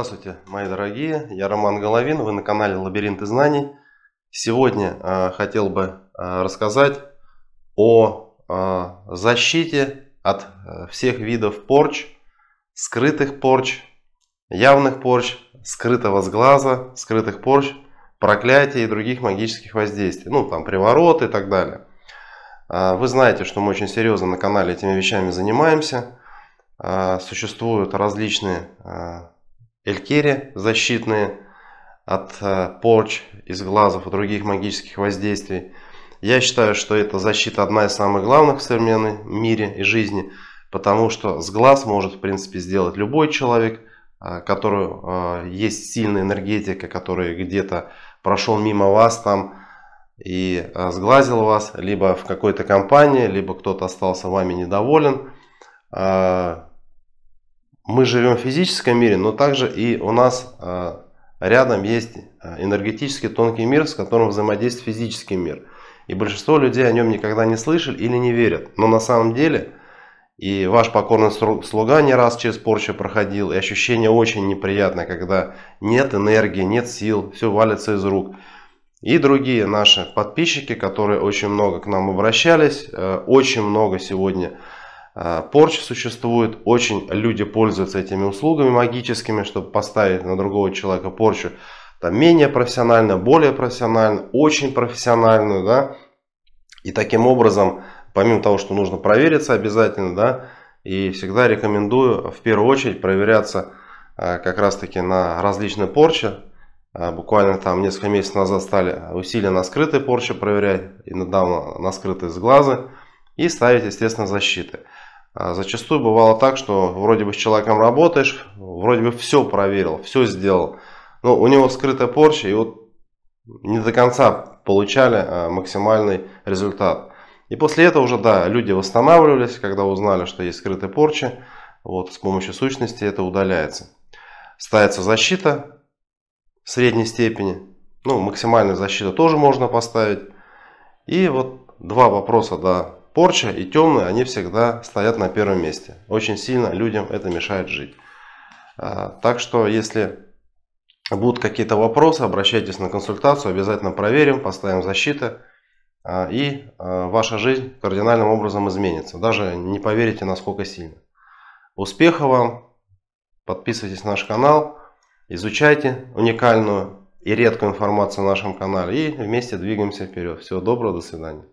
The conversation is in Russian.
Здравствуйте, мои дорогие, я Роман Головин, вы на канале Лабиринты знаний. Сегодня э, хотел бы э, рассказать о э, защите от всех видов порч, скрытых порч, явных порч, скрытого с глаза, скрытых порч, проклятий и других магических воздействий, ну там привороты и так далее. Вы знаете, что мы очень серьезно на канале этими вещами занимаемся. Существуют различные элькери защитные от э, порч, из глазов и других магических воздействий. Я считаю, что эта защита одна из самых главных в современном мире и жизни, потому что с глаз может, в принципе, сделать любой человек, э, который э, есть сильная энергетика, который где-то прошел мимо вас там и сглазил вас, либо в какой-то компании, либо кто-то остался вами недоволен, мы живем в физическом мире, но также и у нас а, рядом есть а, энергетический тонкий мир, с которым взаимодействует физический мир. И большинство людей о нем никогда не слышали или не верят. Но на самом деле и ваш покорный слуга не раз через порчу проходил, и ощущение очень неприятное, когда нет энергии, нет сил, все валится из рук. И другие наши подписчики, которые очень много к нам обращались, э, очень много сегодня а, порча существует, очень люди пользуются этими услугами магическими, чтобы поставить на другого человека порчу. Там менее профессионально, более профессионально, очень профессиональную, да. И таким образом, помимо того, что нужно провериться обязательно, да, и всегда рекомендую в первую очередь проверяться а, как раз таки на различные порчи. А, буквально там несколько месяцев назад стали на скрытые порчи проверять, и недавно на скрытые сглазы. И ставить, естественно, защиты. А зачастую бывало так, что вроде бы с человеком работаешь, вроде бы все проверил, все сделал, но у него скрытая порча, и вот не до конца получали а, максимальный результат. И после этого уже, да, люди восстанавливались, когда узнали, что есть скрытая порча, вот с помощью сущности это удаляется. Ставится защита средней степени, ну максимальная защита тоже можно поставить. И вот два вопроса да. Порча и темные, они всегда стоят на первом месте. Очень сильно людям это мешает жить. А, так что, если будут какие-то вопросы, обращайтесь на консультацию, обязательно проверим, поставим защиты. А, и а, ваша жизнь кардинальным образом изменится. Даже не поверите, насколько сильно. Успехов вам. Подписывайтесь на наш канал. Изучайте уникальную и редкую информацию на нашем канале. И вместе двигаемся вперед. Всего доброго, до свидания.